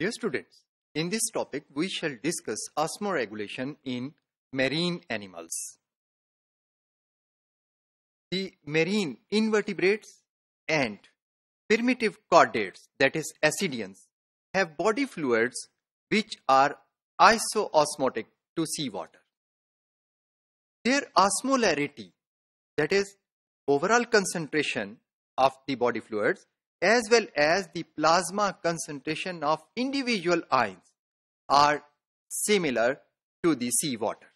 Dear students, in this topic we shall discuss osmoregulation in marine animals. The marine invertebrates and primitive chordates that is ascidians have body fluids which are isoosmotic to seawater. Their osmolarity that is overall concentration of the body fluids as well as the plasma concentration of individual ions are similar to the seawater.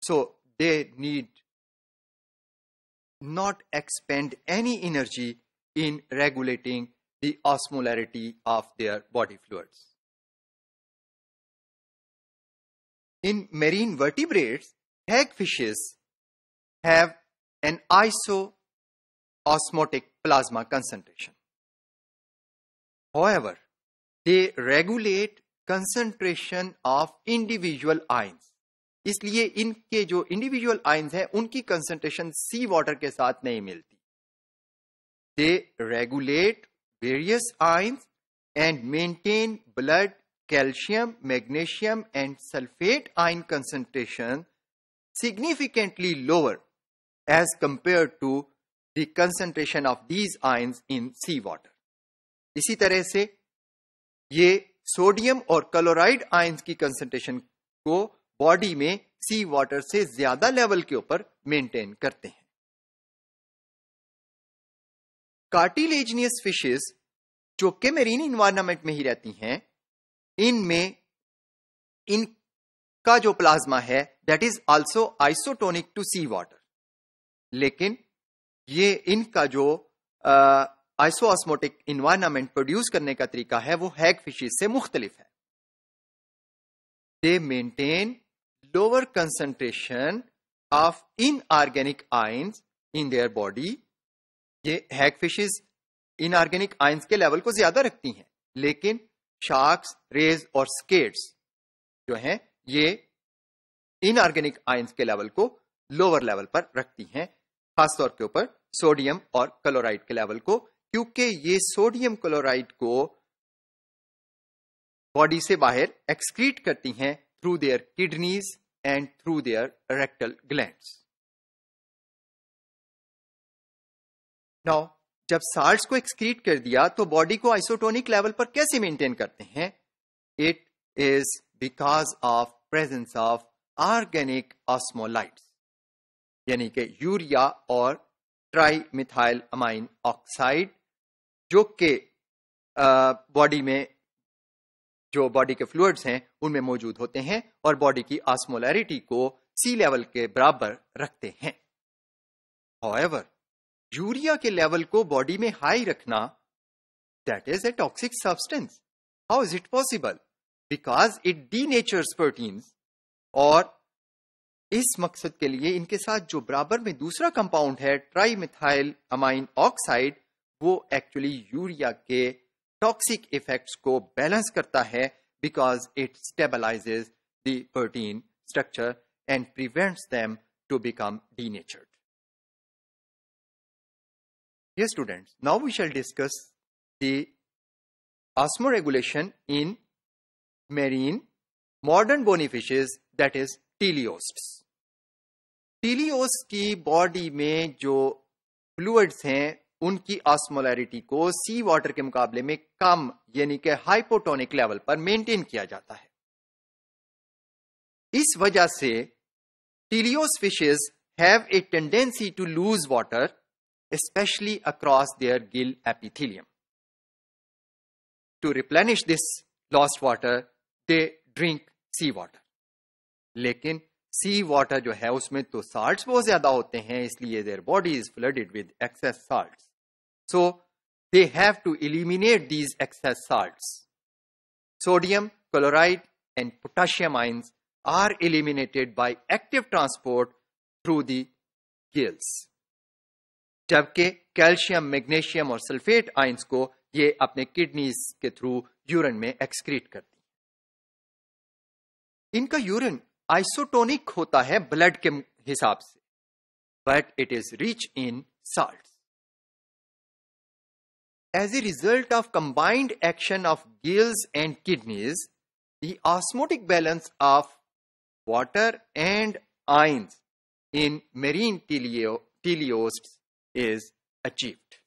So they need not expend any energy in regulating the osmolarity of their body fluids. In marine vertebrates, hagfishes have an isoosmotic plasma concentration. However, they regulate concentration of individual ions. इसलिए इनके जो individual ions हैं, उनकी concentration sea water के साथ नहीं मिलती. They regulate various ions and maintain blood calcium, magnesium and sulfate ion concentration significantly lower as compared to the concentration of these ions in seawater. इसी तरह से ये सोडियम और क्लोराइड आयंस की कंसंट्रेशन को बॉडी में सी वाटर से ज्यादा लेवल के ऊपर मेंटेन करते हैं कार्टिलेजनियस फिशेस जो के मेरीन इन्वायरमेंट में ही रहती हैं इनमें इनका जो प्लाज्मा है that is also isotonic to sea water लेकिन ये इनका जो आइसोआसमोटिक इन्वायरमेंट प्रोड्यूस करने का तरीका है वो हैग फिशीज से मुख्तलिफ है they maintain lower concentration of inorganic ions in their body ये हैग फिशेज इनऑर्गेनिक आइंस के लेवल को ज्यादा रखती हैं लेकिन शार्क्स रेज और स्केट्स जो हैं ये इनऑर्गेनिक आइंस के लेवल को लोअर लेवल पर रखती हैं खासतौर के ऊपर सोडियम और क्लोराइड के लेवल को क्योंकि ये सोडियम क्लोराइड को बॉडी से बाहर एक्सक्रीट करती हैं through their kidneys and through their rectal gland now जब साल्ट को एक्सक्रीट कर दिया तो बॉडी को आइसोटोनिक लेवल पर कैसे मेंटेन करते हैं it is because of presence of organic osmolyte यानी कि यूरिया और ट्राई मिथाइल अमाइन ऑक्साइड जो के बॉडी में जो बॉडी के फ्लूड्स हैं उनमें मौजूद होते हैं और बॉडी की ऑस्मोलैरिटी को सी लेवल के बराबर रखते हैं हाउएवर यूरिया के लेवल को बॉडी में हाई रखना that is a toxic substance how is it possible because it denatures proteins और इस मकसद के लिए इनके साथ जो बराबर में दूसरा कंपाउंड है ट्राईमिथाइल अमाइन ऑक्साइड वो एक्चुअली यूरिया के टॉक्सिक इफेक्ट्स को बैलेंस करता है because it stabilizes the protein structure and prevents them to become denatured Dear students, now we shall discuss the osmoregulation in marine modern bony fishes that is teleosts teleos की body में जो fluids हैं उनकी osmolarity को सी water के मुकाबले में कम यानी कि हाइपोटोनिक लेवल पर मेंटेन किया जाता है इस वजह से teleos fishes have a tendency to lose water specially across their gill epithelium to replenish this lost water they drink sea water लेकिन सी वाटर जो है उसमें तो साल्ट बहुत ज्यादा होते हैं इसलिए their body is flooded with excess salt so they have to eliminate these excess salt sodium chloride and potassium ions are eliminated by active transport through the gills जबकि कैल्शियम मैग्नेशियम और sulphate ions को ये अपने kidneys के through urine में excrete करती है इनका यूरिन आइसोटोनिक होता है ब्लड के हिसाब से but it is rich in salt as a result of combined action of gills and kidneys the osmotic balance of water and ions in marine teleo teleost is achieved